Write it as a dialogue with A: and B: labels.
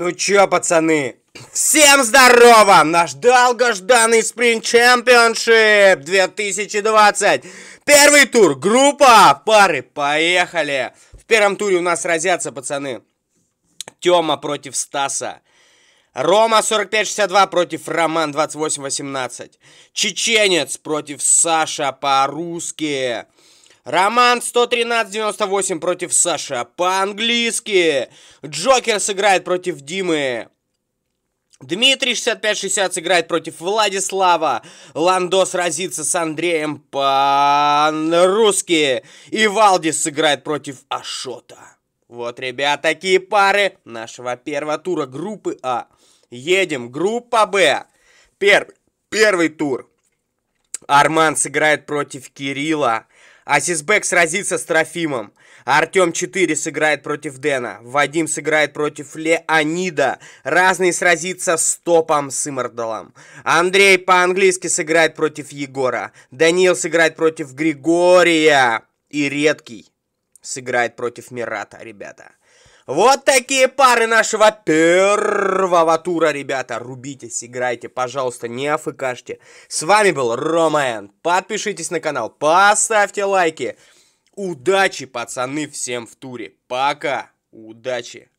A: Ну чё, пацаны, всем здорово! Наш долгожданный спринт чемпионшип 2020! Первый тур, группа, пары, поехали! В первом туре у нас разятся, пацаны. Тёма против Стаса. Рома 45-62 против Роман 28-18. Чеченец против Саша по-русски. Роман 113-98 против Саша по-английски. Джокер сыграет против Димы. Дмитрий 65-60 сыграет против Владислава. Ландо сразится с Андреем по-русски. И Валдис сыграет против Ашота. Вот, ребят, такие пары нашего первого тура группы А. Едем. Группа Б. Пер... Первый тур. Арман сыграет против Кирилла. Азизбек сразится с Трофимом. Артем 4 сыграет против Дэна. Вадим сыграет против Леонида. Разный сразится с Топом Сымардалом. Андрей по-английски сыграет против Егора. Даниил сыграет против Григория. И Редкий сыграет против Мирата, ребята. Вот такие пары нашего первого тура, ребята. Рубитесь, играйте, пожалуйста, не афыкашьте. С вами был Роман. Подпишитесь на канал, поставьте лайки. Удачи, пацаны, всем в туре. Пока. Удачи.